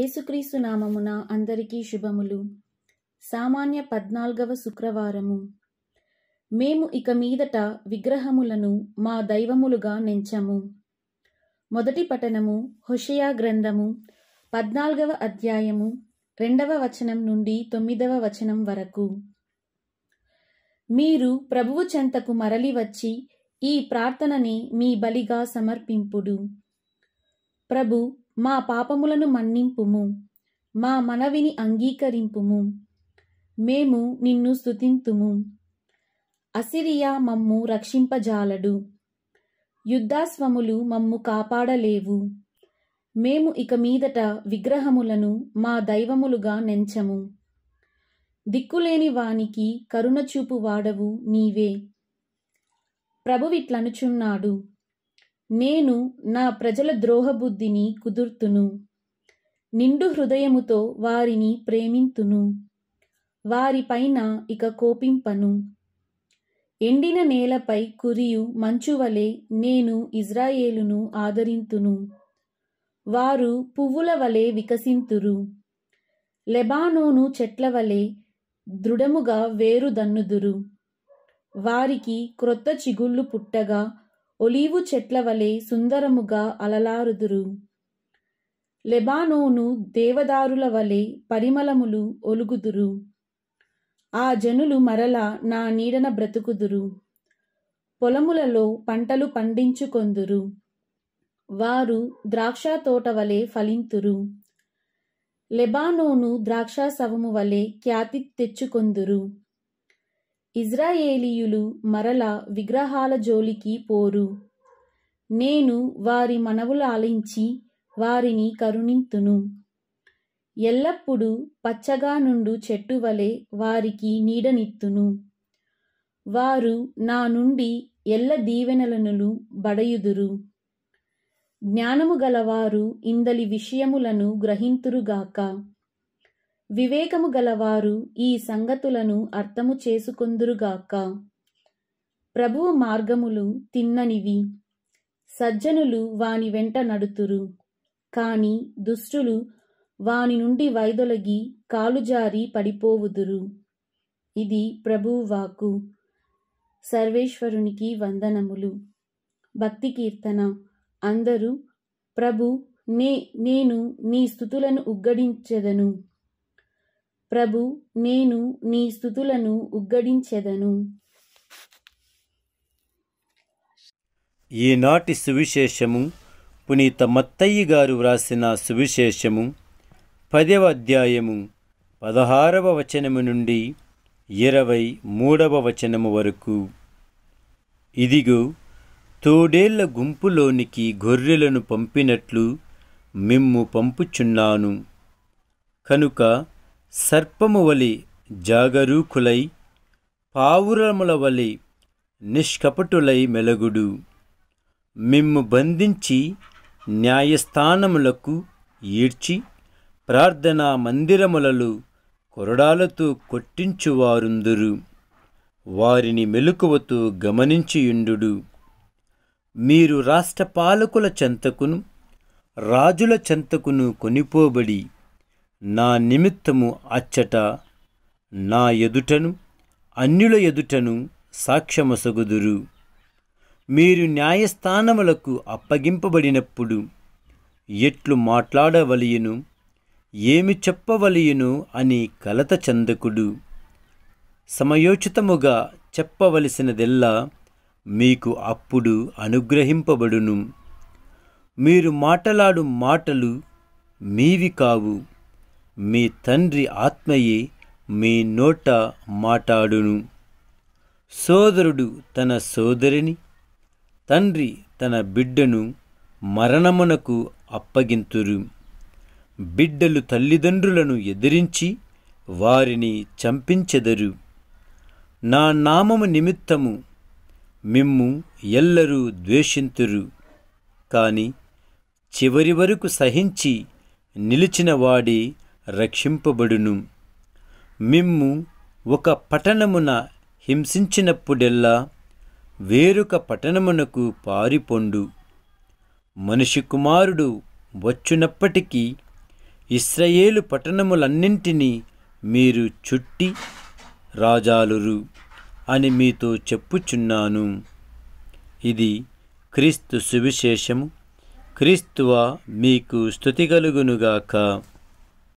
ఏసుక్రీస్తు నామమున అందరికీ శుభములు సామాన్య పద్నాల్గవ శుక్రవారము మేము ఇక మీదట విగ్రహములను మా దైవములుగా నెంచము మొదటి పఠనము హుషయా గ్రంథము పద్నాల్గవ అధ్యాయము రెండవ వచనం నుండి తొమ్మిదవ వచనం వరకు మీరు ప్రభువు చెంతకు మరలి వచ్చి ఈ ప్రార్థనని మీ బలిగా సమర్పింపుడు ప్రభు మా పాపములను మన్నింపుము మా మనవిని అంగీకరింపుము మేము నిన్ను స్థుతింతుము అసిరియా మమ్ము రక్షింపజాలడు యుద్ధాస్వములు మమ్ము కాపాడలేవు మేము ఇక మీదట విగ్రహములను మా దైవములుగా నెంచము దిక్కులేని వానికి కరుణచూపు వాడవు నీవే ప్రభువిట్లనుచున్నాడు నేను నా ప్రజల ద్రోహబుద్ధిని కుదుర్తును నిండు హృదయముతో వారిని ప్రేమింతును వారిపైన ఇక కోపింపను ఎండిన నేలపై కురియు మంచువలే నేను ఇజ్రాయేలును ఆదరింతును వారు పువ్వుల వలె వికసింతురు లెబానోను చెట్ల వలె దృఢముగా వేరుదన్నుదురు వారికి క్రొత్త చిగుళ్ళు పుట్టగా ఒలీవు చెట్ల వలె సుందరముగా అలలారుదురు లెబానోను దేవదారుల వలె పరిమళములు ఒలుగుదురు ఆ జనులు మరల నా నీడన బ్రతుకుదురు పొలములలో పంటలు పండించుకొందురు వారు ద్రాక్ష తోట వలె ఫలింతురు లెబానోను సవము వలె ఖ్యాతి తెచ్చుకొందురు ఇజ్రాయేలీయులు మరల విగ్రహాల జోలికి పోరు నేను వారి మనవులు ఆలించి వారిని కరుణింతును ఎల్లప్పుడూ పచ్చగా నుండు చెట్టు వలె వారికి నీడనిత్తును వారు నా నుండి ఎల్ల దీవెనలను బడయుదురు జ్ఞానము గలవారు ఇందలి విషయములను గ్రహింతురుగాక వివేకము గలవారు ఈ సంగతులను అర్థము చేసుకొందురుగాక ప్రభువు మార్గములు తిన్ననివి సజ్జనులు వాని వెంట నడుతురు కాని దుష్టులు వాని నుండి వైదొలగి కాలుజారి పడిపోవుదురు ఇది ప్రభువాకు సర్వేశ్వరునికి వందనములు భక్తి కీర్తన అందరూ ప్రభు నే నేను నీ స్థుతులను ఉగ్గడించెదను ప్రభు నేను నీ స్థుతులను ఉగ్గడించెదను ఈనాటి సువిశేషము పునీత మత్తయ్య గారు వ్రాసిన సువిశేషము పదవ అధ్యాయము పదహారవ వచనము నుండి ఇరవై మూడవ వచనము వరకు ఇదిగో తోడేళ్ల గుంపులోనికి గొర్రెలను పంపినట్లు మిమ్ము పంపుచున్నాను కనుక సర్పము వలి జాగరూకులై పావురముల వలి నిష్కపటులై మెలగుడు మిమ్ము బంధించి న్యాయస్థానములకు ఈడ్చి ప్రార్థనా మందిరములలో కొరడాలతో కొట్టించువారుందురు వారిని మెలకువతో గమనించియుండు మీరు రాష్ట్రపాలకుల చెంతకును రాజుల చెంతకును కొనిపోబడి నా నిమిత్తము అచ్చట నా ఎదుటను అన్యుల ఎదుటను సాక్ష్యమసగుదురు మీరు న్యాయస్థానములకు అప్పగింపబడినప్పుడు ఎట్లు మాట్లాడవలయును ఏమి చెప్పవలయును అని కలత చందకుడు సమయోచితముగా చెప్పవలసినదెల్లా మీకు అప్పుడు అనుగ్రహింపబడును మీరు మాటలాడు మాటలు మీవి కావు మీ తండ్రి ఆత్మయే మీ నోట మాటాడును సోదరుడు తన సోదరిని తండ్రి తన బిడ్డను మరణమునకు అప్పగింతురు బిడ్డలు తల్లిదండ్రులను ఎదిరించి వారిని చంపించెదరు నా నామము నిమిత్తము మిమ్ము ఎల్లరూ ద్వేషింతురు కాని చివరి వరకు సహించి నిలిచినవాడే రక్షింపబడును మిమ్ము ఒక పట్టణమున హింసించినప్పుడెల్లా వేరొక పట్టణమునకు పారిపొండు మనిషి కుమారుడు వచ్చునప్పటికీ ఇస్రయేలు పట్టణములన్నింటినీ మీరు చుట్టి రాజాలురు అని మీతో చెప్పుచున్నాను ఇది క్రీస్తు సువిశేషము క్రీస్తువ మీకు స్థుతి కలుగునుగాక